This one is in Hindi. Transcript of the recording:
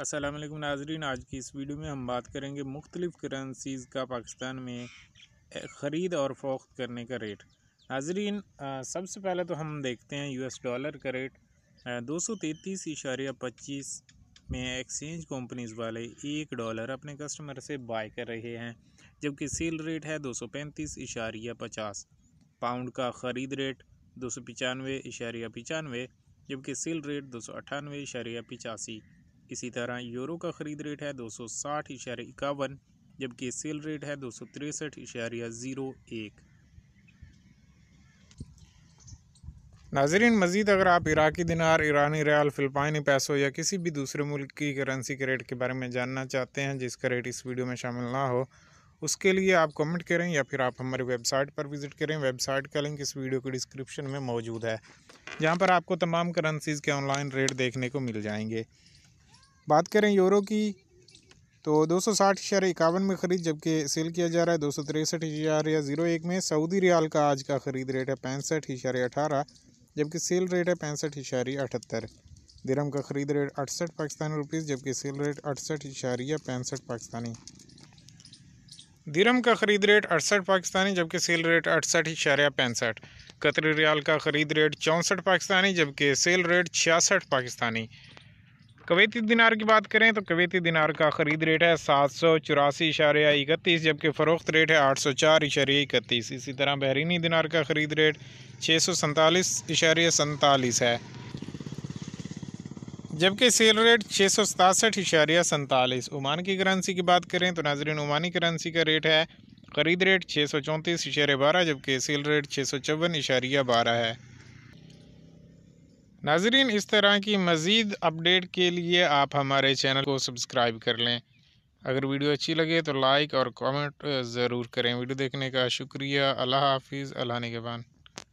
अस्सलाम वालेकुम नाजरीन आज की इस वीडियो में हम बात करेंगे मुख्तलिफ़ करेंसीज़ का पाकिस्तान में ख़रीद और फ़रोख्त करने का रेट नाजरीन सबसे पहले तो हम देखते हैं यूएस डॉलर का रेट दो सौ तैंतीस इशारिया पच्चीस में एक्सचेंज कंपनीज़ वाले एक डॉलर अपने कस्टमर से बाय कर रहे हैं जबकि सेल रेट है दो सौ पैंतीस इशारिया पचास पाउंड का ख़रीद रेट दो सौ पचानवे इशारिया पचानवे जबकि सेल रेट दो सौ अट्ठानवे इशारिया पचासी इसी तरह यूरो का ख़रीद रेट है दो सौ साठ इशारे इक्यावन जबकि सेल रेट है दो सौ तिरसठ इशारिया ज़ीरो एक नाजरीन मजीद अगर आप इराकी दिनार ईरानी रियाल फिलपाइनी पैसों या किसी भी दूसरे मुल्क की करेंसी के रेट के बारे में जानना चाहते हैं जिसका रेट इस वीडियो में शामिल ना हो उसके लिए आप कमेंट करें या फिर आप हमारे वेबसाइट पर विज़िट करें वेबसाइट का लिंक इस वीडियो के डिस्क्रिप्शन में मौजूद है जहाँ पर आपको तमाम करेंसीज़ के ऑनलाइन रेट देखने को मिल जाएंगे बात करें यूरो की तो दो सौ साठ शेयर इक्यावन में ख़रीद जबकि सेल किया जा रहा है दो सौ तिरसठ इशारिया ज़ीरो एक में सऊदी रियाल का आज का ख़रीद रेट है पैंसठ इशारे अठारह जबकि सेल रेट है पैंसठ इशारिया अठहत्तर दिरम का ख़रीद रेट अड़सठ पाकिस्तानी रुपीज़ जबकि सेल रेट अड़सठ इशारिया पैंसठ पाकिस्तानी दिरम का ख़रीद रेट अड़सठ पाकिस्तानी जबकि सेल रेट अड़सठ इशारा पैंसठ कतरी रियाल का ख़रीद रेट चौंसठ पाकिस्तानी जबकि सेल रेट छियासठ पाकिस्तानी कवेती दिनार की बात करें तो कवेती दिनार का ख़रीद रेट है सात सौ चौरासी इशारिया इकतीस जबकि फ़रोख्त रेट है आठ सौ चार इशारिया इकतीस इसी तरह बहरीनी दिनार का ख़रीद रेट छः सौ सैंतालीस इशारिया सैंतालीस है जबकि सेल रेट छः सौ सतासठ इशारिया सैंतालीस ओमान की करेंसी की बात करें तो नाजरीन ओमानी करेंसी का रेट है ख़रीद रेट छः सौ चौंतीस इशारे बारह जबकि सेल रेट छः सौ चौवन इशारिया बारह है नाजरीन इस तरह की मज़ीद अपडेट के लिए आप हमारे चैनल को सब्सक्राइब कर लें अगर वीडियो अच्छी लगे तो लाइक और कमेंट ज़रूर करें वीडियो देखने का शुक्रिया अल्लाह हाफिज़ अल्लाह निगबान